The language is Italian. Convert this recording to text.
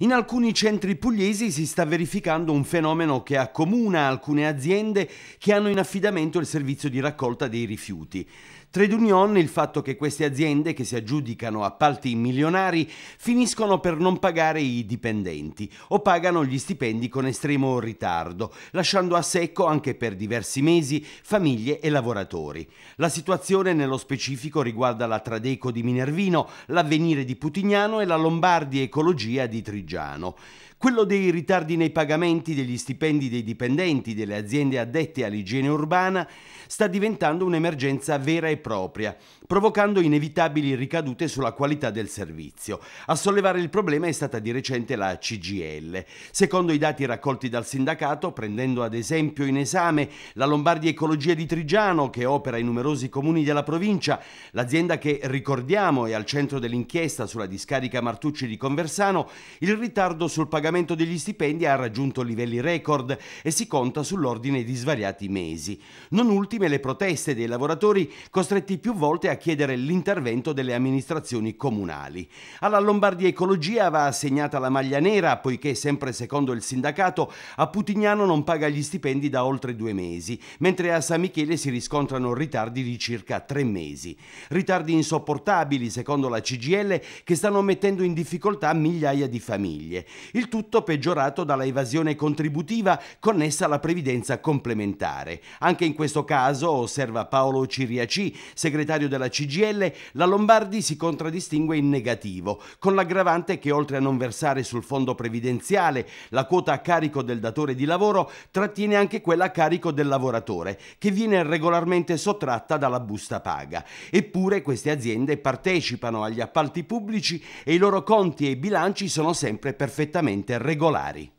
In alcuni centri pugliesi si sta verificando un fenomeno che accomuna alcune aziende che hanno in affidamento il servizio di raccolta dei rifiuti. Trade Union il fatto che queste aziende che si aggiudicano appalti milionari finiscono per non pagare i dipendenti o pagano gli stipendi con estremo ritardo, lasciando a secco anche per diversi mesi famiglie e lavoratori. La situazione nello specifico riguarda la Tradeco di Minervino, l'Avvenire di Putignano e la Lombardi Ecologia di Trigione. Lorigiano. Quello dei ritardi nei pagamenti degli stipendi dei dipendenti delle aziende addette all'igiene urbana sta diventando un'emergenza vera e propria, provocando inevitabili ricadute sulla qualità del servizio. A sollevare il problema è stata di recente la CGL. Secondo i dati raccolti dal sindacato, prendendo ad esempio in esame la Lombardia Ecologia di Trigiano, che opera in numerosi comuni della provincia, l'azienda che ricordiamo è al centro dell'inchiesta sulla discarica Martucci di Conversano, il il ritardo sul pagamento degli stipendi ha raggiunto livelli record e si conta sull'ordine di svariati mesi. Non ultime le proteste dei lavoratori costretti più volte a chiedere l'intervento delle amministrazioni comunali. Alla Lombardia Ecologia va assegnata la maglia nera poiché sempre secondo il sindacato a Putignano non paga gli stipendi da oltre due mesi, mentre a San Michele si riscontrano ritardi di circa tre mesi. Ritardi insopportabili secondo la CGL che stanno mettendo in difficoltà migliaia di famiglie famiglie, il tutto peggiorato dalla evasione contributiva connessa alla previdenza complementare. Anche in questo caso, osserva Paolo Ciriaci, segretario della CGL, la Lombardi si contraddistingue in negativo, con l'aggravante che oltre a non versare sul fondo previdenziale la quota a carico del datore di lavoro, trattiene anche quella a carico del lavoratore, che viene regolarmente sottratta dalla busta paga. Eppure queste aziende partecipano agli appalti pubblici e i loro conti e bilanci sono sempre sempre perfettamente regolari.